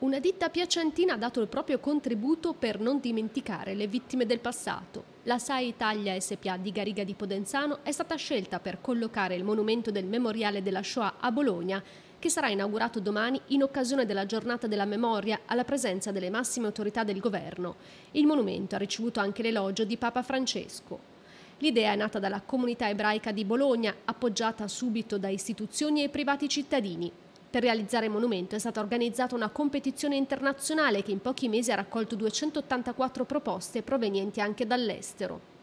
Una ditta piacentina ha dato il proprio contributo per non dimenticare le vittime del passato. La SAE Italia SPA di Gariga di Podenzano è stata scelta per collocare il monumento del Memoriale della Shoah a Bologna, che sarà inaugurato domani in occasione della giornata della memoria alla presenza delle massime autorità del governo. Il monumento ha ricevuto anche l'elogio di Papa Francesco. L'idea è nata dalla comunità ebraica di Bologna, appoggiata subito da istituzioni e privati cittadini, per realizzare il monumento è stata organizzata una competizione internazionale che in pochi mesi ha raccolto 284 proposte provenienti anche dall'estero.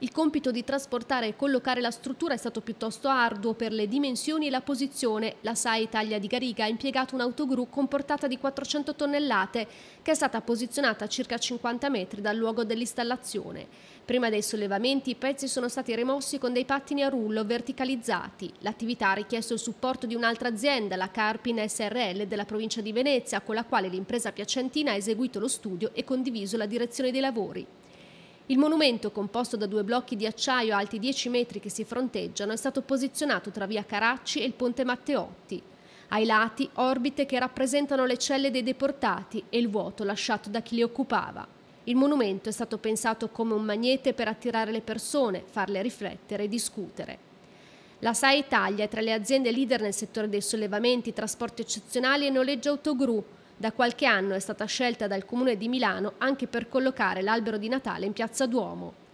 Il compito di trasportare e collocare la struttura è stato piuttosto arduo per le dimensioni e la posizione. La SAE Italia di Gariga ha impiegato un'autogru con portata di 400 tonnellate che è stata posizionata a circa 50 metri dal luogo dell'installazione. Prima dei sollevamenti i pezzi sono stati remossi con dei pattini a rullo verticalizzati. L'attività ha richiesto il supporto di un'altra azienda, la Carpin SRL della provincia di Venezia, con la quale l'impresa piacentina ha eseguito lo studio e condiviso la direzione dei lavori. Il monumento, composto da due blocchi di acciaio alti 10 metri che si fronteggiano, è stato posizionato tra via Caracci e il ponte Matteotti. Ai lati orbite che rappresentano le celle dei deportati e il vuoto lasciato da chi li occupava. Il monumento è stato pensato come un magnete per attirare le persone, farle riflettere e discutere. La SAE Italia è tra le aziende leader nel settore dei sollevamenti, trasporti eccezionali e noleggio autogru, da qualche anno è stata scelta dal Comune di Milano anche per collocare l'albero di Natale in Piazza Duomo.